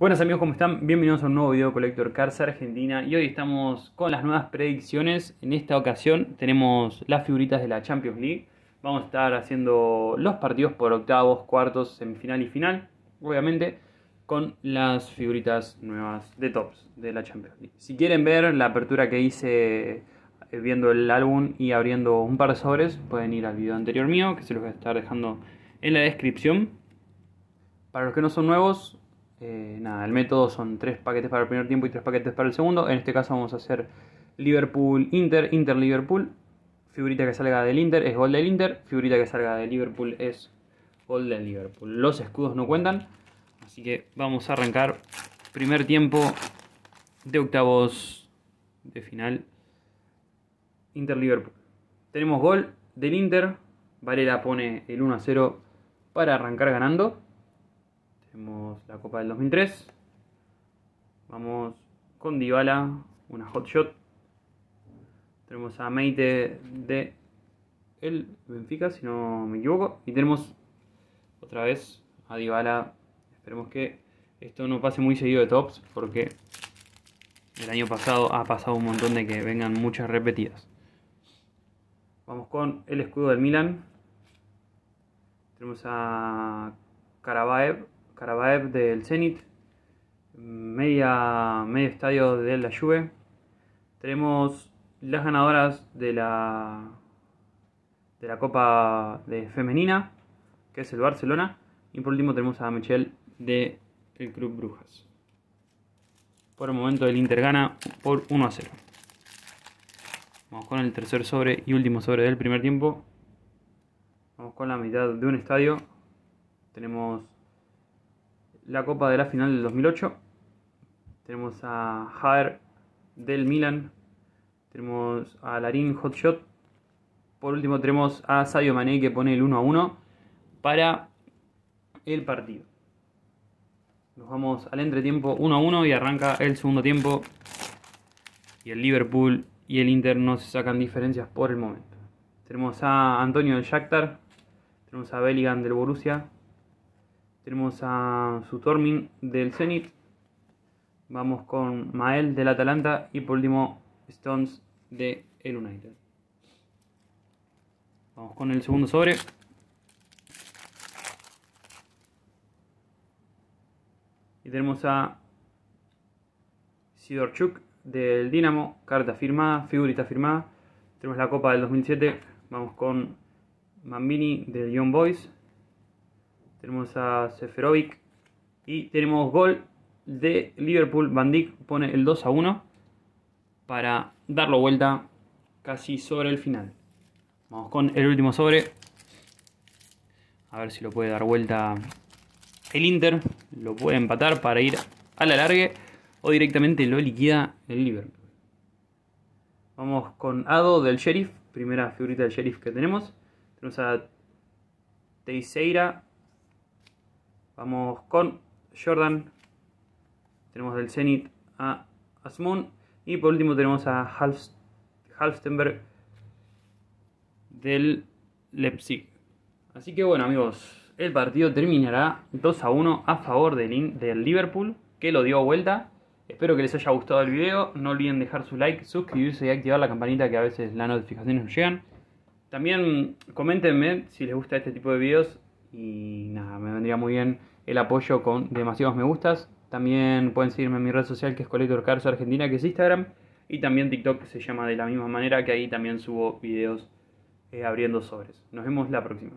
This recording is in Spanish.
Buenas amigos, ¿cómo están? Bienvenidos a un nuevo video de Collector Cars Argentina y hoy estamos con las nuevas predicciones. En esta ocasión tenemos las figuritas de la Champions League. Vamos a estar haciendo los partidos por octavos, cuartos, semifinal y final, obviamente, con las figuritas nuevas de tops de la Champions League. Si quieren ver la apertura que hice eh, viendo el álbum y abriendo un par de sobres, pueden ir al video anterior mío, que se los voy a estar dejando en la descripción. Para los que no son nuevos, eh, nada, el método son tres paquetes para el primer tiempo y tres paquetes para el segundo. En este caso vamos a hacer Liverpool-Inter, Inter-Liverpool. Figurita que salga del Inter es gol del Inter, figurita que salga del Liverpool es gol del Liverpool. Los escudos no cuentan, así que vamos a arrancar primer tiempo de octavos de final Inter-Liverpool. Tenemos gol del Inter, Varela pone el 1 a 0 para arrancar ganando. Tenemos la Copa del 2003. Vamos con Dybala, una hot shot. Tenemos a Meite de el Benfica, si no me equivoco. Y tenemos otra vez a Dybala. Esperemos que esto no pase muy seguido de tops, porque el año pasado ha pasado un montón de que vengan muchas repetidas. Vamos con el escudo del Milan. Tenemos a Karabaev, Karabaev del Zenit, media, medio estadio de la Juve. Tenemos las ganadoras de la, de la Copa de Femenina, que es el Barcelona. Y por último tenemos a Michelle del Club Brujas. Por el momento el Inter gana por 1 a 0. Vamos con el tercer sobre y último sobre del primer tiempo. Vamos con la mitad de un estadio. Tenemos la Copa de la final del 2008. Tenemos a Haer del Milan. Tenemos a Larín Hotshot. Por último tenemos a Sadio Mané que pone el 1 a 1 para el partido. Nos vamos al entretiempo 1 a 1 y arranca el segundo tiempo. Y el Liverpool y el Inter no se sacan diferencias por el momento. Tenemos a Antonio del Shakhtar, tenemos a Belligan del Borussia, tenemos a Sutormin del Zenit. Vamos con Mael del Atalanta y por último Stones del United. Vamos con el segundo sobre. Y tenemos a Sidorchuk del Dinamo, carta firmada, figurita firmada. Tenemos la Copa del 2007. Vamos con Mambini del Young Boys. Tenemos a Seferovic. Y tenemos gol de Liverpool. Bandic pone el 2 a 1 para darlo vuelta casi sobre el final. Vamos con el último sobre. A ver si lo puede dar vuelta el Inter. Lo puede empatar para ir a la largue. O directamente lo liquida el Liverpool. Vamos con Ado del Sheriff. Primera figurita del Sheriff que tenemos. Tenemos a Teixeira Vamos con Jordan. Tenemos del Zenit a Asmun. Y por último tenemos a Halstenberg del Leipzig. Así que bueno amigos, el partido terminará 2 a 1 a favor del, del Liverpool, que lo dio vuelta. Espero que les haya gustado el video, no olviden dejar su like, suscribirse y activar la campanita que a veces las notificaciones no llegan. También coméntenme si les gusta este tipo de videos, y nada, me vendría muy bien el apoyo con demasiados me gustas. También pueden seguirme en mi red social que es Collector Cars Argentina, que es Instagram. Y también TikTok que se llama de la misma manera, que ahí también subo videos eh, abriendo sobres. Nos vemos la próxima.